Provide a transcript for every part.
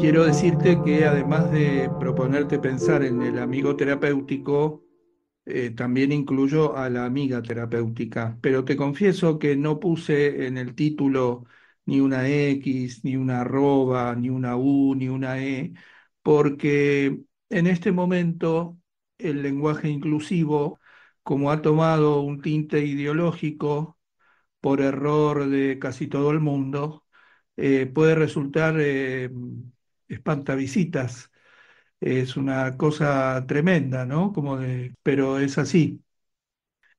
Quiero decirte que además de proponerte pensar en el amigo terapéutico, eh, también incluyo a la amiga terapéutica, pero te confieso que no puse en el título ni una X, ni una arroba, ni una U, ni una E, porque en este momento el lenguaje inclusivo, como ha tomado un tinte ideológico por error de casi todo el mundo, eh, puede resultar eh, espanta visitas, Es una cosa tremenda, ¿no? Como pero es así.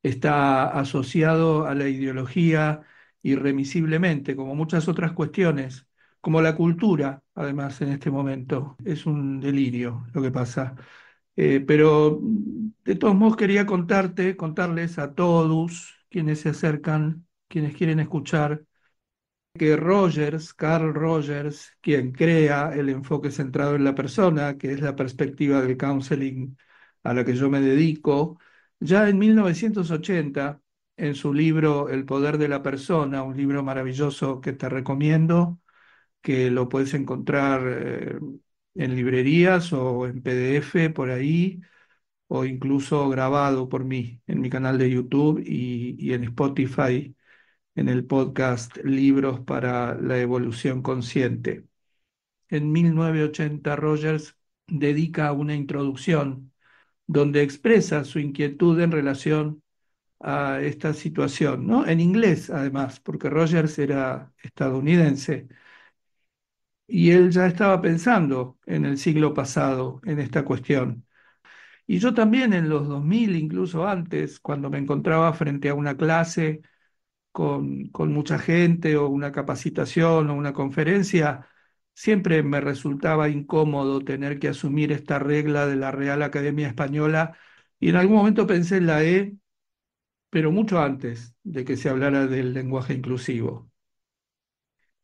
Está asociado a la ideología irremisiblemente, como muchas otras cuestiones, como la cultura, además, en este momento. Es un delirio lo que pasa. Eh, pero de todos modos quería contarte, contarles a todos quienes se acercan, quienes quieren escuchar, que Rogers, Carl Rogers, quien crea el enfoque centrado en la persona, que es la perspectiva del counseling a la que yo me dedico, ya en 1980, en su libro El poder de la persona, un libro maravilloso que te recomiendo, que lo puedes encontrar eh, en librerías o en PDF por ahí, o incluso grabado por mí en mi canal de YouTube y en Spotify en el podcast Libros para la Evolución Consciente. En 1980 Rogers dedica una introducción donde expresa su inquietud en relación a esta situación, ¿no? En inglés, además, porque Rogers era estadounidense. Y él ya estaba pensando en el siglo pasado, en esta cuestión. Y yo también en los 2000, incluso antes, cuando me encontraba frente a una clase con, mucha gente o una capacitación o una conferencia, siempre me resultaba incómodo tener que asumir esta regla de la Real Academia Española y en algún momento pensé en la E, pero mucho antes de que se hablara del lenguaje inclusivo.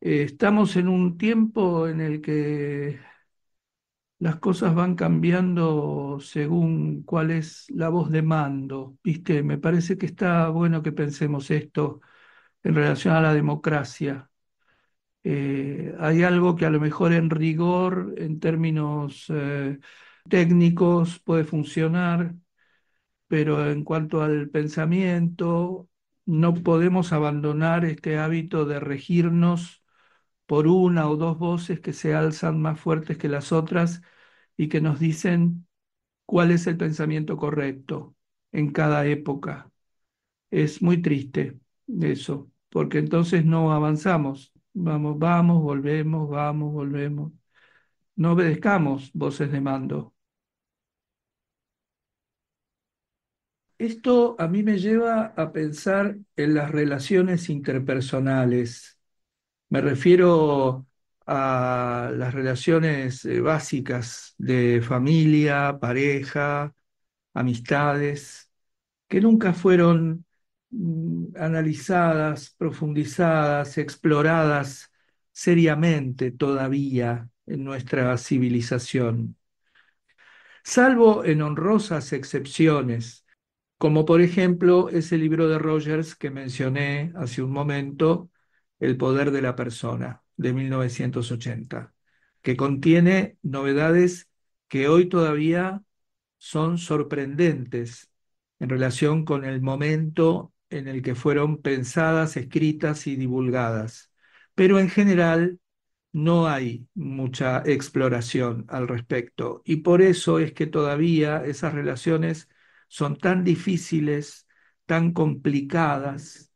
Eh, estamos en un tiempo en el que las cosas van cambiando según cuál es la voz de mando, ¿viste? Me parece que está bueno que pensemos esto en relación a la democracia. Eh, hay algo que a lo mejor en rigor, en términos eh, técnicos, puede funcionar, pero en cuanto al pensamiento, no podemos abandonar este hábito de regirnos por una o dos voces que se alzan más fuertes que las otras y que nos dicen cuál es el pensamiento correcto en cada época. Es muy triste eso, porque entonces no avanzamos. Vamos, vamos, volvemos, vamos, volvemos. No obedezcamos voces de mando. Esto a mí me lleva a pensar en las relaciones interpersonales. Me refiero a las relaciones eh, básicas de familia, pareja, amistades, que nunca fueron Mm, analizadas, profundizadas, exploradas seriamente todavía en nuestra civilización. Salvo en honrosas excepciones, como por ejemplo ese libro de Rogers que mencioné hace un momento, El poder de la persona, de 1980, que contiene novedades que hoy todavía son sorprendentes en relación con el momento en el que fueron pensadas, escritas y divulgadas, pero en general no hay mucha exploración al respecto y por eso es que todavía esas relaciones son tan difíciles, tan complicadas,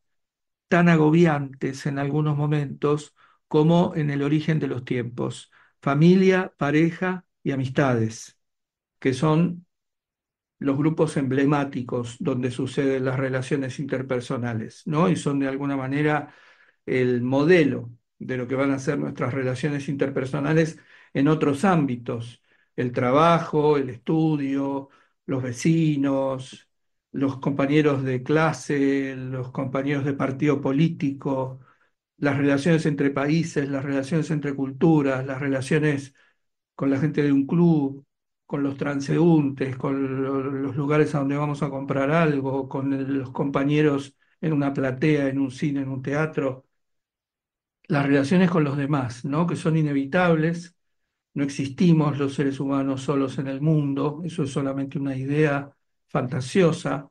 tan agobiantes en algunos momentos como en el origen de los tiempos, familia, pareja y amistades, que son los grupos emblemáticos donde suceden las relaciones interpersonales, ¿no? Y son de alguna manera el modelo de lo que van a ser nuestras relaciones interpersonales en otros ámbitos, el trabajo, el estudio, los vecinos, los compañeros de clase, los compañeros de partido político, las relaciones entre países, las relaciones entre culturas, las relaciones con la gente de un club, con los transeúntes, con los lugares a donde vamos a comprar algo, con los compañeros en una platea, en un cine, en un teatro, las relaciones con los demás, ¿no? que son inevitables, no existimos los seres humanos solos en el mundo, eso es solamente una idea fantasiosa.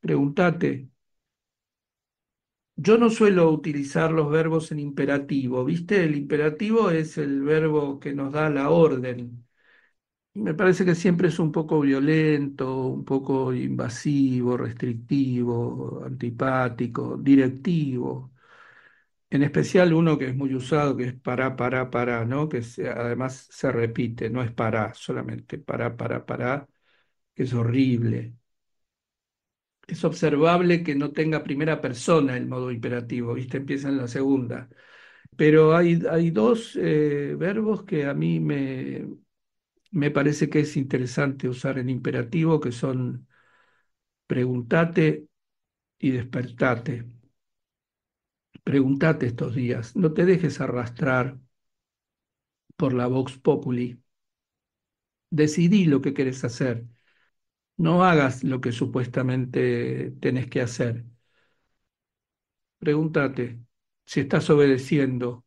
Pregúntate, yo no suelo utilizar los verbos en imperativo, ¿viste? El imperativo es el verbo que nos da la orden. me parece que siempre es un poco violento, un poco invasivo, restrictivo, antipático, directivo. En especial uno que es muy usado, que es para, para, para, ¿no? Que además se repite, no es para solamente, para, para, para, que es horrible es observable que no tenga primera persona el modo imperativo, ¿viste? Empieza en la segunda. Pero hay, hay dos eh, verbos que a mí me, me parece que es interesante usar en imperativo, que son preguntate y despertate. Preguntate estos días, no te dejes arrastrar por la Vox Populi. Decidí lo que quieres hacer no hagas lo que supuestamente tenés que hacer. Pregúntate si estás obedeciendo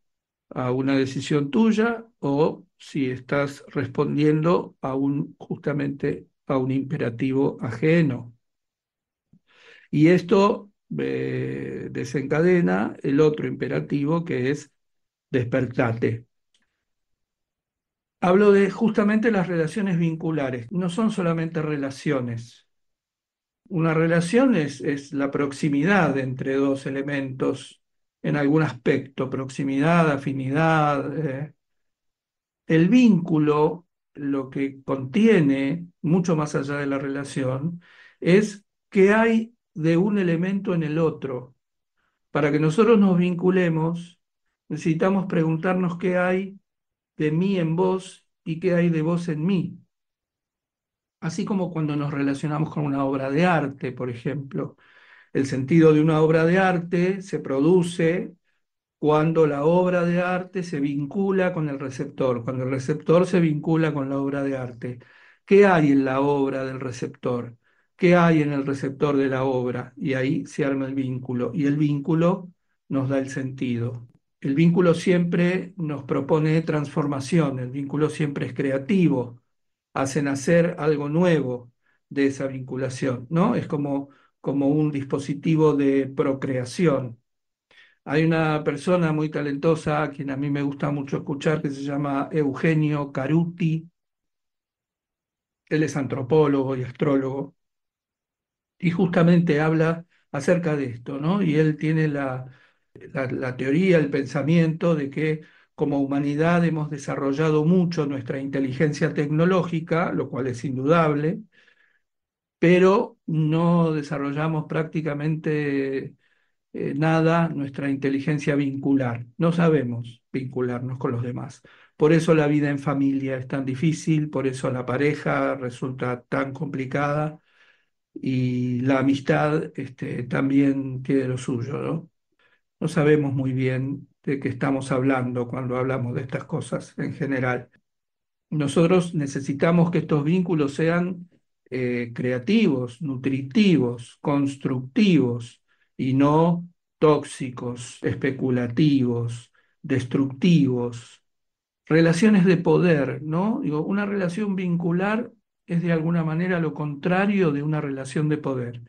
a una decisión tuya o si estás respondiendo a un justamente a un imperativo ajeno. Y esto eh, desencadena el otro imperativo que es despertate. Hablo de justamente las relaciones vinculares. No son solamente relaciones. Una relación es, la proximidad entre dos elementos en algún aspecto, proximidad, afinidad. Eh. El vínculo, lo que contiene, mucho más allá de la relación, es que hay de un elemento en el otro. Para que nosotros nos vinculemos, necesitamos preguntarnos qué hay de mí en vos y qué hay de vos en mí. Así como cuando nos relacionamos con una obra de arte, por ejemplo. El sentido de una obra de arte se produce cuando la obra de arte se vincula con el receptor, cuando el receptor se vincula con la obra de arte. ¿Qué hay en la obra del receptor? ¿Qué hay en el receptor de la obra? Y ahí se arma el vínculo. Y el vínculo nos da el sentido. El vínculo siempre nos propone transformación, el vínculo siempre es creativo, hace nacer algo nuevo de esa vinculación, ¿no? Es como, como un dispositivo de procreación. Hay una persona muy talentosa, a quien a mí me gusta mucho escuchar, que se llama Eugenio Caruti. Él es antropólogo y astrólogo. Y justamente habla acerca de esto, ¿no? Y él tiene la, la, teoría, el pensamiento de que como humanidad hemos desarrollado mucho nuestra inteligencia tecnológica, lo cual es indudable, pero no desarrollamos prácticamente eh, nada nuestra inteligencia vincular. No sabemos vincularnos con los demás. Por eso la vida en familia es tan difícil, por eso la pareja resulta tan complicada y la amistad este, también tiene lo suyo, ¿no? no sabemos muy bien de qué estamos hablando cuando hablamos de estas cosas en general. Nosotros necesitamos que estos vínculos sean eh, creativos, nutritivos, constructivos y no tóxicos, especulativos, destructivos. Relaciones de poder, ¿no? Digo, una relación vincular es de alguna manera lo contrario de una relación de poder.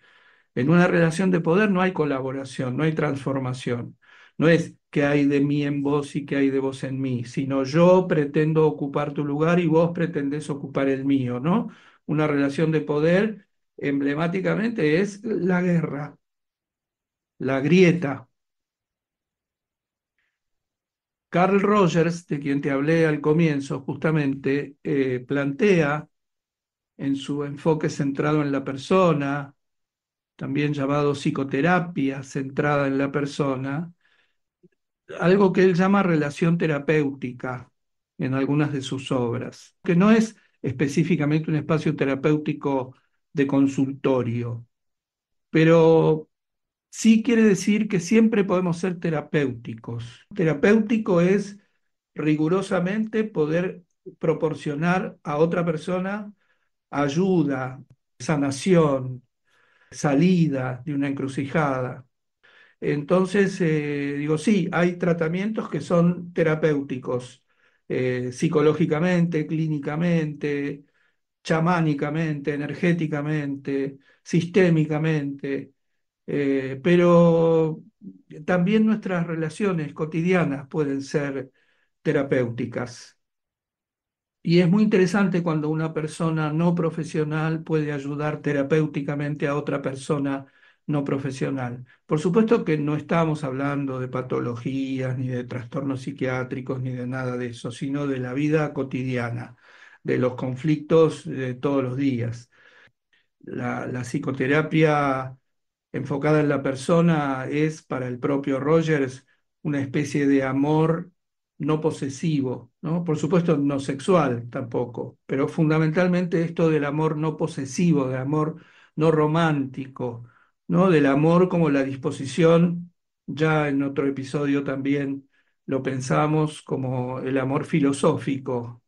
En una relación de poder no hay colaboración, no hay transformación. No es que hay de mí en vos y que hay de vos en mí, sino yo pretendo ocupar tu lugar y vos pretendés ocupar el mío, ¿no? Una relación de poder emblemáticamente es la guerra, la grieta. Carl Rogers, de quien te hablé al comienzo, justamente eh, plantea en su enfoque centrado en la persona, también llamado psicoterapia centrada en la persona, algo que él llama relación terapéutica en algunas de sus obras, que no es específicamente un espacio terapéutico de consultorio, pero sí quiere decir que siempre podemos ser terapéuticos. Terapéutico es rigurosamente poder proporcionar a otra persona ayuda, sanación, salida de una encrucijada. Entonces, eh, digo, sí, hay tratamientos que son terapéuticos, eh, psicológicamente, clínicamente, chamánicamente, energéticamente, sistémicamente, eh, pero también nuestras relaciones cotidianas pueden ser terapéuticas. Y es muy interesante cuando una persona no profesional puede ayudar terapéuticamente a otra persona no profesional. Por supuesto que no estamos hablando de patologías, ni de trastornos psiquiátricos, ni de nada de eso, sino de la vida cotidiana, de los conflictos de eh, todos los días. La, psicoterapia enfocada en la persona es para el propio Rogers una especie de amor no posesivo, ¿no? por supuesto no sexual tampoco, pero fundamentalmente esto del amor no posesivo, del amor no romántico, ¿no? del amor como la disposición, ya en otro episodio también lo pensamos como el amor filosófico,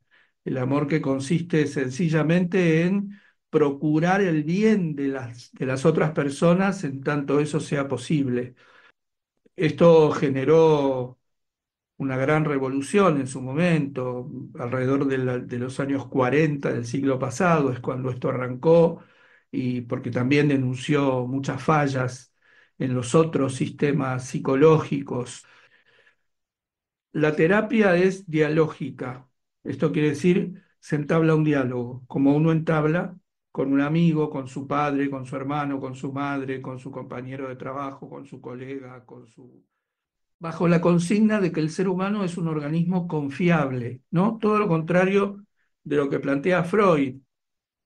el amor que consiste sencillamente en procurar el bien de las, de las otras personas en tanto eso sea posible. Esto generó una gran revolución en su momento, alrededor de, los años 40 del siglo pasado, es cuando esto arrancó, y porque también denunció muchas fallas en los otros sistemas psicológicos. La terapia es dialógica, esto quiere decir, se entabla un diálogo, como uno entabla con un amigo, con su padre, con su hermano, con su madre, con su compañero de trabajo, con su colega, con su bajo la consigna de que el ser humano es un organismo confiable, ¿no? Todo lo contrario de lo que plantea Freud,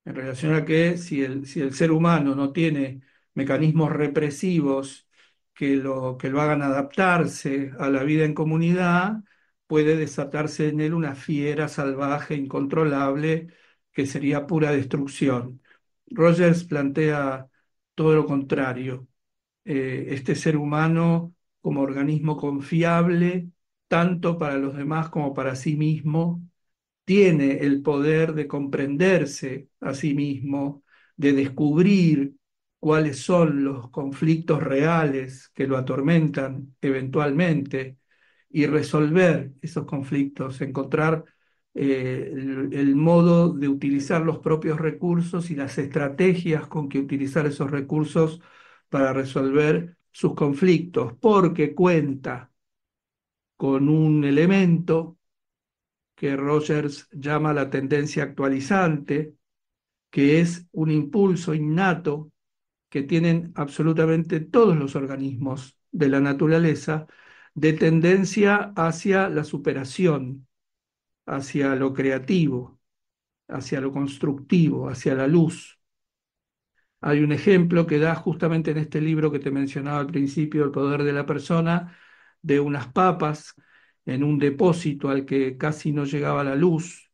en relación a que si el, si el ser humano no tiene mecanismos represivos que lo, que lo hagan adaptarse a la vida en comunidad, puede desatarse en él una fiera salvaje, incontrolable, que sería pura destrucción. Rogers plantea todo lo contrario. Eh, este ser humano como organismo confiable, tanto para los demás como para sí mismo, tiene el poder de comprenderse a sí mismo, de descubrir cuáles son los conflictos reales que lo atormentan eventualmente y resolver esos conflictos, encontrar eh, el, el, modo de utilizar los propios recursos y las estrategias con que utilizar esos recursos para resolver sus conflictos porque cuenta con un elemento que Rogers llama la tendencia actualizante, que es un impulso innato que tienen absolutamente todos los organismos de la naturaleza, de tendencia hacia la superación, hacia lo creativo, hacia lo constructivo, hacia la luz. Hay un ejemplo que da justamente en este libro que te mencionaba al principio, El poder de la persona, de unas papas en un depósito al que casi no llegaba la luz.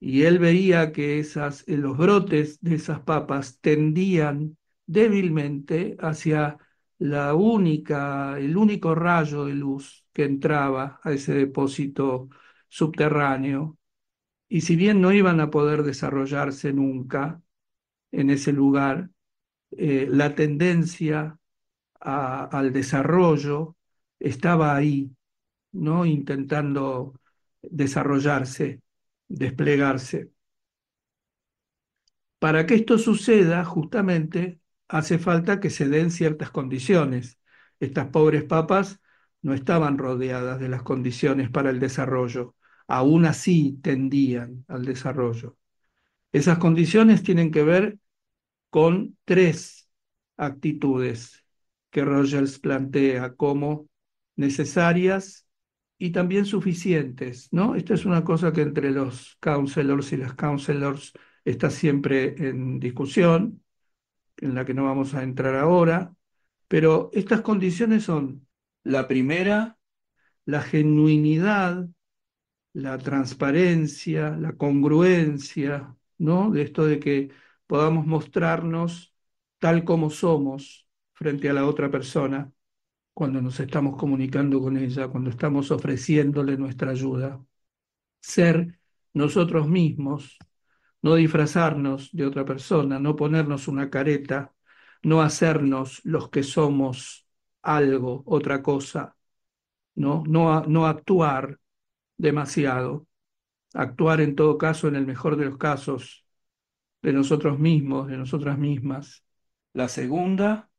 Y él veía que esas, eh, los brotes de esas papas tendían débilmente hacia la única, el único rayo de luz que entraba a ese depósito subterráneo. Y si bien no iban a poder desarrollarse nunca, en ese lugar, eh, la tendencia al desarrollo estaba ahí, ¿no? intentando desarrollarse, desplegarse. Para que esto suceda, justamente, hace falta que se den ciertas condiciones. Estas pobres papas no estaban rodeadas de las condiciones para el desarrollo, aún así tendían al desarrollo. Esas condiciones tienen que ver con tres actitudes que Rogers plantea como necesarias y también suficientes, ¿no? Esta es una cosa que entre los counselors y las counselors está siempre en discusión, en la que no vamos a entrar ahora, pero estas condiciones son la primera, la genuinidad, la transparencia, la congruencia, ¿no? De esto de que podamos mostrarnos tal como somos frente a la otra persona cuando nos estamos comunicando con ella, cuando estamos ofreciéndole nuestra ayuda. Ser nosotros mismos, no disfrazarnos de otra persona, no ponernos una careta, no hacernos los que somos algo, otra cosa, no, no, no actuar demasiado, actuar en todo caso, en el mejor de los casos, de nosotros mismos, de nosotras mismas. La segunda,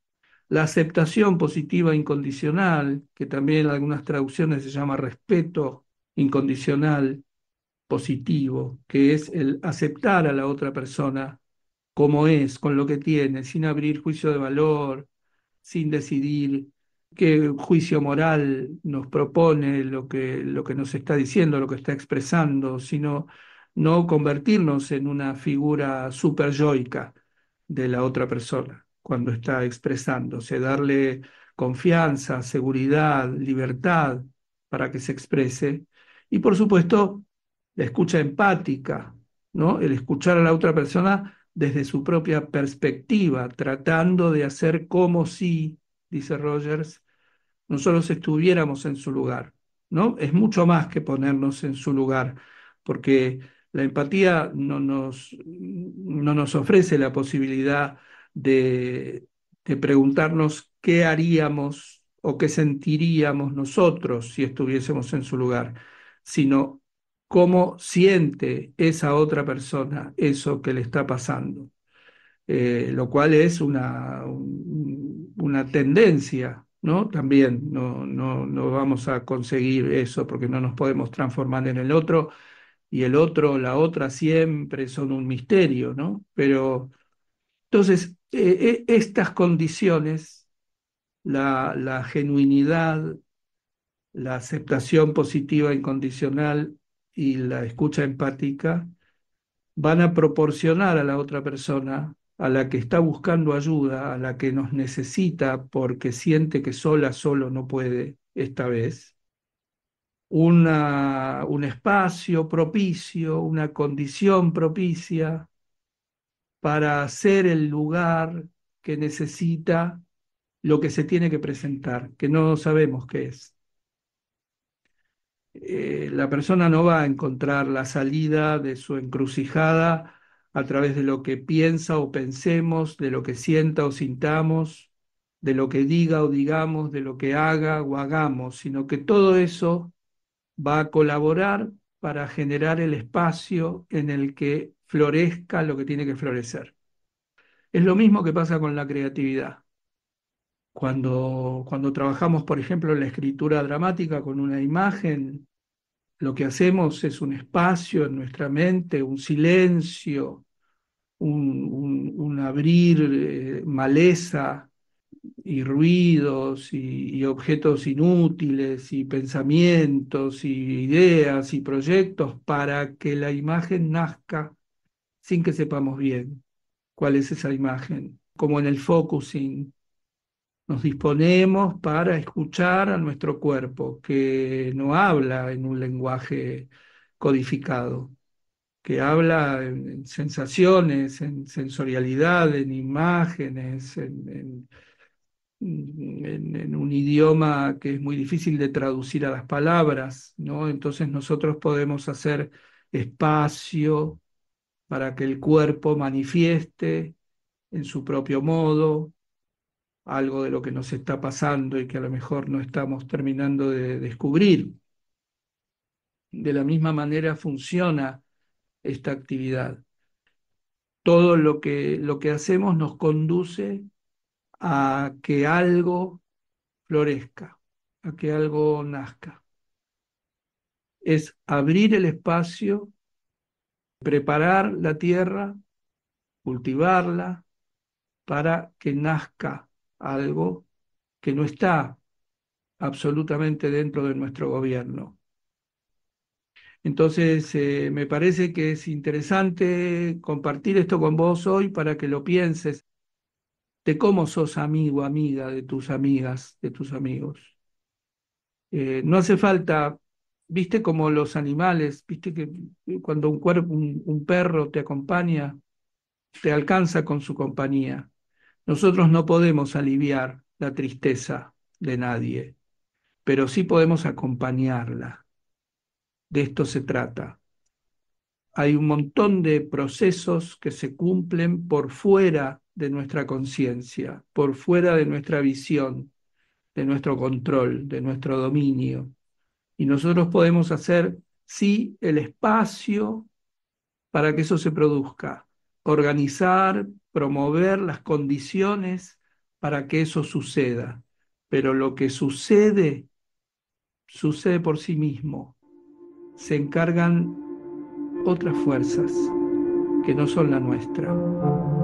la aceptación positiva incondicional, que también en algunas traducciones se llama respeto incondicional positivo, que es el aceptar a la otra persona como es, con lo que tiene, sin abrir juicio de valor, sin decidir qué juicio moral nos propone lo que, lo que nos está diciendo, lo que está expresando, sino no convertirnos en una figura superyoica de la otra persona cuando está expresándose, darle confianza, seguridad, libertad para que se exprese y por supuesto la escucha empática, ¿no? El escuchar a la otra persona desde su propia perspectiva, tratando de hacer como si, dice Rogers, nosotros estuviéramos en su lugar, ¿no? Es mucho más que ponernos en su lugar, porque la empatía no nos, no nos ofrece la posibilidad de, preguntarnos qué haríamos o qué sentiríamos nosotros si estuviésemos en su lugar, sino cómo siente esa otra persona eso que le está pasando, eh, lo cual es una, una tendencia, ¿no? También no, no, no vamos a conseguir eso porque no nos podemos transformar en el otro, y el otro, la otra siempre son un misterio, ¿no? Pero entonces, e, e, estas condiciones, la genuinidad, la aceptación positiva incondicional y la escucha empática, van a proporcionar a la otra persona, a la que está buscando ayuda, a la que nos necesita porque siente que sola, solo no puede esta vez, un espacio propicio, una condición propicia para ser el lugar que necesita lo que se tiene que presentar, que no sabemos qué es. Eh, la persona no va a encontrar la salida de su encrucijada a través de lo que piensa o pensemos, de lo que sienta o sintamos, de lo que diga o digamos, de lo que haga o hagamos, sino que todo eso va a colaborar para generar el espacio en el que florezca lo que tiene que florecer. Es lo mismo que pasa con la creatividad. Cuando, cuando trabajamos, por ejemplo, en la escritura dramática con una imagen, lo que hacemos es un espacio en nuestra mente, un silencio, un, abrir eh, maleza y ruidos y, objetos inútiles y pensamientos y ideas y proyectos para que la imagen nazca sin que sepamos bien cuál es esa imagen. Como en el focusing, nos disponemos para escuchar a nuestro cuerpo que no habla en un lenguaje codificado, que habla en sensaciones, en sensorialidad, en imágenes, en Mm, en, un idioma que es muy difícil de traducir a las palabras, ¿no? Entonces nosotros podemos hacer espacio para que el cuerpo manifieste en su propio modo algo de lo que nos está pasando y que a lo mejor no estamos terminando de descubrir. De la misma manera funciona esta actividad. Todo lo que, lo que hacemos nos conduce a que algo florezca, a que algo nazca. Es abrir el espacio, preparar la tierra, cultivarla para que nazca algo que no está absolutamente dentro de nuestro gobierno. Entonces, eh, me parece que es interesante compartir esto con vos hoy para que lo pienses de cómo sos amigo, amiga de tus amigas, de tus amigos. Eh, no hace falta, viste como los animales, viste que eh, cuando un cuerpo, un perro te acompaña, te alcanza con su compañía. Nosotros no podemos aliviar la tristeza de nadie, pero sí podemos acompañarla. De esto se trata. Hay un montón de procesos que se cumplen por fuera de nuestra conciencia, por fuera de nuestra visión, de nuestro control, de nuestro dominio. Y nosotros podemos hacer, sí, el espacio para que eso se produzca, organizar, promover las condiciones para que eso suceda. Pero lo que sucede, sucede por sí mismo. Se encargan otras fuerzas que no son la nuestra.